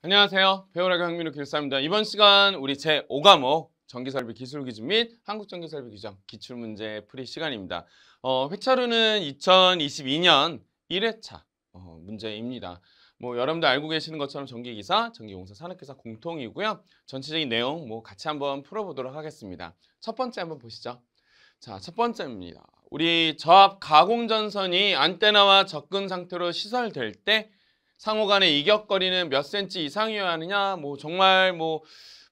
안녕하세요. 배우라가 민미기 길사입니다. 이번 시간 우리 제 5과목 전기설비 기술 기준 및 한국전기설비 규정 기출문제 풀이 시간입니다. 어, 회차로는 2022년 1회차 어, 문제입니다. 뭐 여러분들 알고 계시는 것처럼 전기기사, 전기공사, 산업기사 공통이고요. 전체적인 내용 뭐 같이 한번 풀어보도록 하겠습니다. 첫 번째 한번 보시죠. 자, 첫 번째입니다. 우리 저압 가공전선이 안테나와 접근 상태로 시설될 때 상호 간의 이격거리는 몇 센치 이상이어야 하느냐 뭐 정말 뭐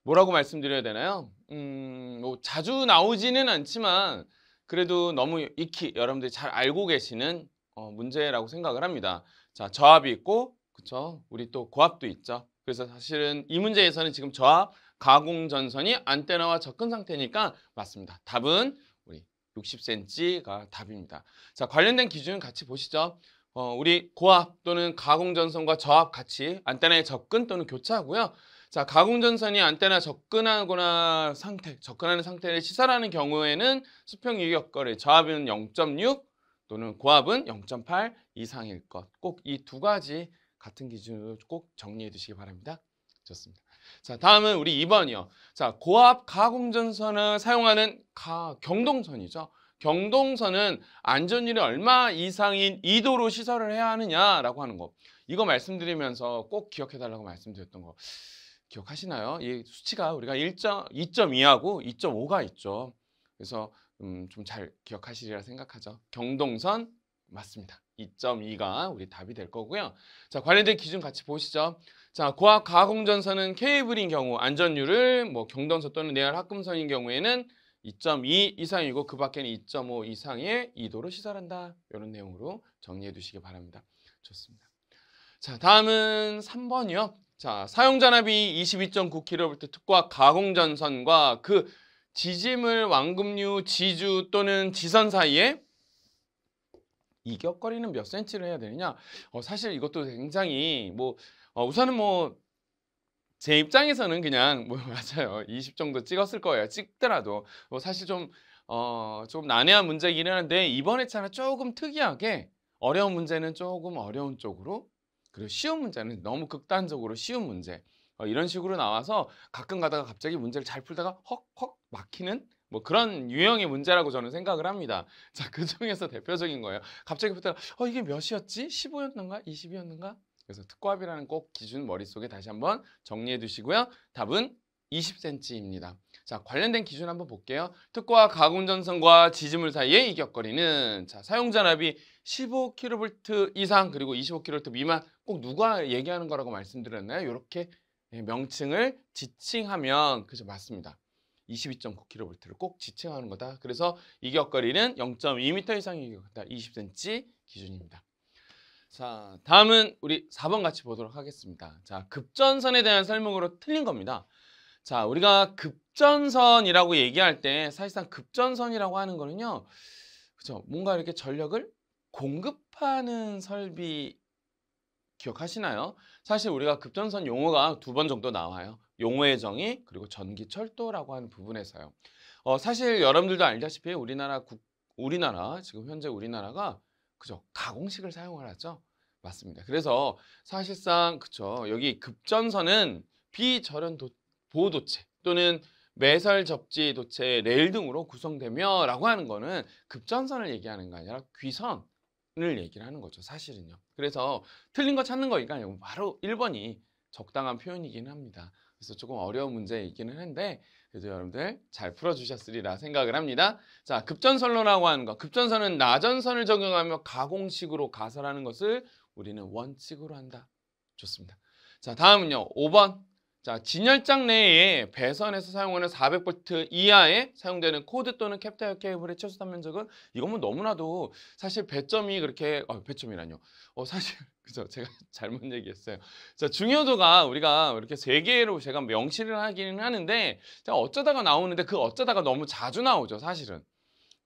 뭐라고 말씀드려야 되나요? 음, 뭐 자주 나오지는 않지만 그래도 너무 익히 여러분들이 잘 알고 계시는 어, 문제라고 생각을 합니다. 자, 저압이 있고 그쵸 우리 또 고압도 있죠. 그래서 사실은 이 문제에서는 지금 저압 가공 전선이 안테나와 접근 상태니까 맞습니다. 답은 우리 60cm가 답입니다. 자, 관련된 기준 같이 보시죠. 어, 우리 고압 또는 가공전선과 저압 같이 안테나에 접근 또는 교차하고요. 자, 가공전선이 안테나 접근하거나 상태, 접근하는 상태를 시설하는 경우에는 수평 유격거리 저압은 0.6 또는 고압은 0.8 이상일 것. 꼭 이 두 가지 같은 기준으로 꼭 정리해 두시기 바랍니다. 좋습니다. 자, 다음은 우리 2번이요. 자, 고압 가공전선을 사용하는 가, 경동선이죠. 경동선은 안전율이 얼마 이상인 2도로 시설을 해야 하느냐라고 하는 거. 이거 말씀드리면서 꼭 기억해달라고 말씀드렸던 거. 기억하시나요? 이 수치가 우리가 2.2하고 2.5가 있죠. 그래서 음, 좀 잘 기억하시리라 생각하죠. 경동선 맞습니다. 2.2가 우리 답이 될 거고요. 자, 관련된 기준 같이 보시죠. 자, 고압 가공전선은 케이블인 경우 안전율을 뭐 경동선 또는 내열 합금선인 경우에는 2.2 이상이고 그 밖에는 2.5 이상의 이도로 시설한다. 이런 내용으로 정리해 두시기 바랍니다. 좋습니다. 자, 다음은 3번이요. 자, 사용자압이 22.9kV 특과 가공전선과 그지짐을 왕금류, 지주 또는 지선 사이에 이격거리는 몇 센치를 해야 되느냐? 어, 사실 이것도 굉장히 뭐 어, 우선은 뭐제 입장에서는 그냥 뭐 맞아요. 20 정도 찍었을 거예요. 찍더라도 뭐 사실 좀어좀 어, 난해한 문제이긴 하는데 이번 회차는 조금 특이하게 어려운 문제는 조금 어려운 쪽으로 그리고 쉬운 문제는 너무 극단적으로 쉬운 문제 어, 이런 식으로 나와서 가끔 가다가 갑자기 문제를 잘 풀다가 헉헉 막히는 뭐 그런 유형의 문제라고 저는 생각을 합니다. 자, 그 중에서 대표적인 거예요. 갑자기 부터 어 이게 몇이었지? 15였는가? 20이었는가? 그래서 특고압이라는 꼭 기준 머릿속에 다시 한번 정리해 두시고요. 답은 20cm입니다. 자, 관련된 기준 한번 볼게요. 특고와 가공전선과 지지물 사이의 이격거리는 자, 사용자 납이 15kV 이상 그리고 25kV 미만 꼭 누가 얘기하는 거라고 말씀드렸나요? 이렇게 예, 명칭을 지칭하면 그죠 맞습니다. 22.9kV를 꼭 지칭하는 거다. 그래서 이격거리는 0.2m 이상의 이격다 20cm 기준입니다. 자, 다음은 우리 4번 같이 보도록 하겠습니다. 자, 급전선에 대한 설명으로 틀린 겁니다. 자, 우리가 급전선이라고 얘기할 때 사실상 급전선이라고 하는 거는요. 그죠? 뭔가 이렇게 전력을 공급하는 설비 기억하시나요? 사실 우리가 급전선 용어가 두 번 정도 나와요. 용어의 정의 그리고 전기철도라고 하는 부분에서요. 어, 사실 여러분들도 알다시피 우리나라 국, 우리나라 지금 현재 우리나라가 그죠? 가공식을 사용을 하죠. 맞습니다. 그래서 사실상 그쵸 여기 급전선은 비절연 도, 보호도체 또는 매설 접지 도체 레일 등으로 구성되며라고 하는 거는 급전선을 얘기하는 거 아니라 귀선을 얘기를 하는 거죠. 사실은요. 그래서 틀린 거 찾는 거니까 바로 1번이 적당한 표현이긴 합니다. 그래서 조금 어려운 문제이기는 한데 그래서 여러분들 잘 풀어주셨으리라 생각을 합니다. 자, 급전선로라고 하는 거. 급전선은 나전선을 적용하며 가공식으로 가설하는 것을 우리는 원칙으로 한다. 좋습니다. 자, 다음은요. 5번. 자, 진열장 내에 배선에서 사용하는 400V 이하에 사용되는 코드 또는 캡타이 케이블의 최소 단면적은 이건 뭐 너무나도 사실 배점이 그렇게 어, 배점이라뇨. 어, 사실 그죠? 제가 잘못 얘기했어요. 자, 중요도가 우리가 이렇게 세 개로 제가 명시를 하기는 하는데 제가 어쩌다가 나오는데 그 어쩌다가 너무 자주 나오죠, 사실은.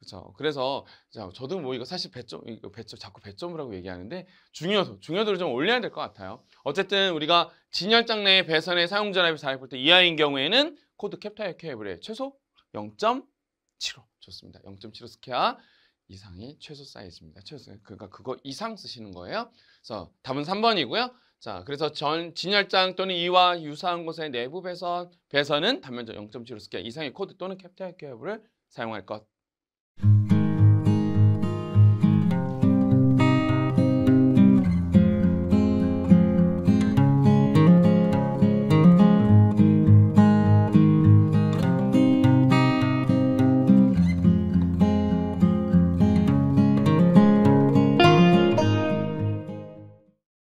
그렇죠. 그래서 자, 저도 뭐 이거 사실 배점 이거 배점 자꾸 배점이라고 얘기하는데 중요도 중요도를 좀 올려야 될 것 같아요. 어쨌든 우리가 진열장 내 배선의 사용 전압이 잘 볼 때 이하인 경우에는 코드 캡타이 어 케이블의 최소 0.75 좋습니다. 0.75 스퀘어 이상이 최소 사이즈입니다. 최소 그러니까 그거 이상 쓰시는 거예요. 그래서 답은 3번이고요. 자, 그래서 전 진열장 또는 이와 유사한 곳의 내부 배선 배선은 단면적 0.75 스퀘어 이상의 코드 또는 캡타이 어 케이블을 사용할 것.